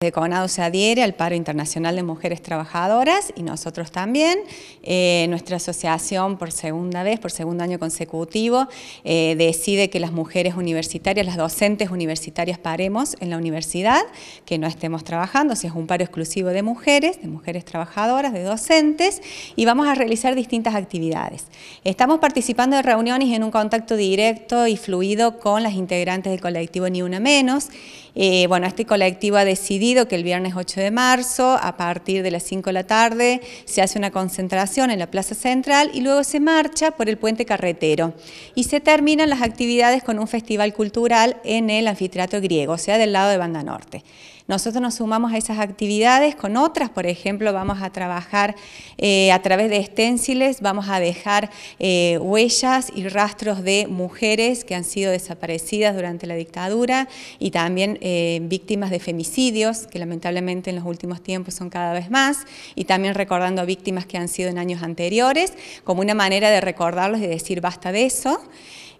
De CONADO se adhiere al Paro Internacional de Mujeres Trabajadoras y nosotros también. Eh, nuestra asociación por segunda vez, por segundo año consecutivo, eh, decide que las mujeres universitarias, las docentes universitarias paremos en la universidad, que no estemos trabajando, si es un paro exclusivo de mujeres, de mujeres trabajadoras, de docentes, y vamos a realizar distintas actividades. Estamos participando de reuniones en un contacto directo y fluido con las integrantes del colectivo Ni Una Menos. Eh, bueno, este colectivo ha decidido que el viernes 8 de marzo, a partir de las 5 de la tarde, se hace una concentración en la Plaza Central y luego se marcha por el puente carretero. Y se terminan las actividades con un festival cultural en el anfiteatro griego, o sea, del lado de Banda Norte. Nosotros nos sumamos a esas actividades con otras, por ejemplo, vamos a trabajar eh, a través de esténciles, vamos a dejar eh, huellas y rastros de mujeres que han sido desaparecidas durante la dictadura y también eh, víctimas de femicidios que lamentablemente en los últimos tiempos son cada vez más, y también recordando a víctimas que han sido en años anteriores, como una manera de recordarlos y de decir basta de eso.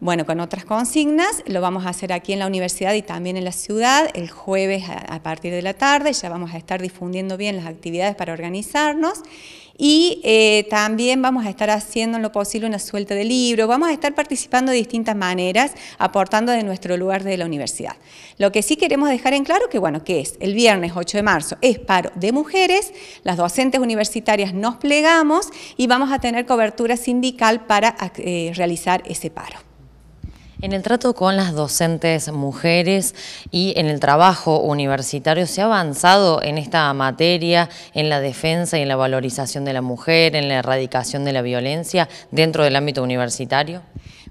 Bueno, con otras consignas, lo vamos a hacer aquí en la universidad y también en la ciudad, el jueves a partir de la tarde, ya vamos a estar difundiendo bien las actividades para organizarnos, y eh, también vamos a estar haciendo en lo posible una suelta de libros, vamos a estar participando de distintas maneras, aportando de nuestro lugar de la universidad. Lo que sí queremos dejar en claro que, bueno, que es el viernes 8 de marzo es paro de mujeres, las docentes universitarias nos plegamos y vamos a tener cobertura sindical para eh, realizar ese paro. En el trato con las docentes mujeres y en el trabajo universitario, ¿se ha avanzado en esta materia, en la defensa y en la valorización de la mujer, en la erradicación de la violencia dentro del ámbito universitario?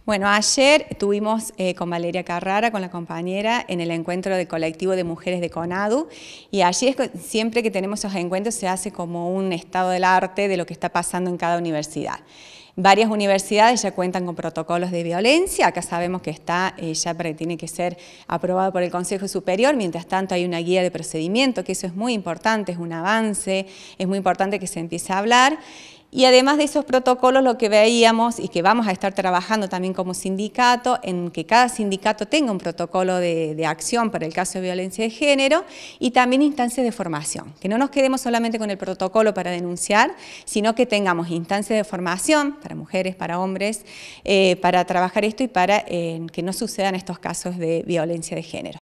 Bueno, ayer estuvimos eh, con Valeria Carrara, con la compañera, en el encuentro del colectivo de mujeres de CONADU y allí siempre que tenemos esos encuentros se hace como un estado del arte de lo que está pasando en cada universidad. Varias universidades ya cuentan con protocolos de violencia, acá sabemos que está eh, ya tiene que ser aprobado por el Consejo Superior, mientras tanto hay una guía de procedimiento, que eso es muy importante, es un avance, es muy importante que se empiece a hablar. Y además de esos protocolos, lo que veíamos y que vamos a estar trabajando también como sindicato, en que cada sindicato tenga un protocolo de, acción para el caso de violencia de género y también instancias de formación, que no nos quedemos solamente con el protocolo para denunciar, sino que tengamos instancias de formación para mujeres, para hombres, eh, para trabajar esto y para eh, que no sucedan estos casos de violencia de género.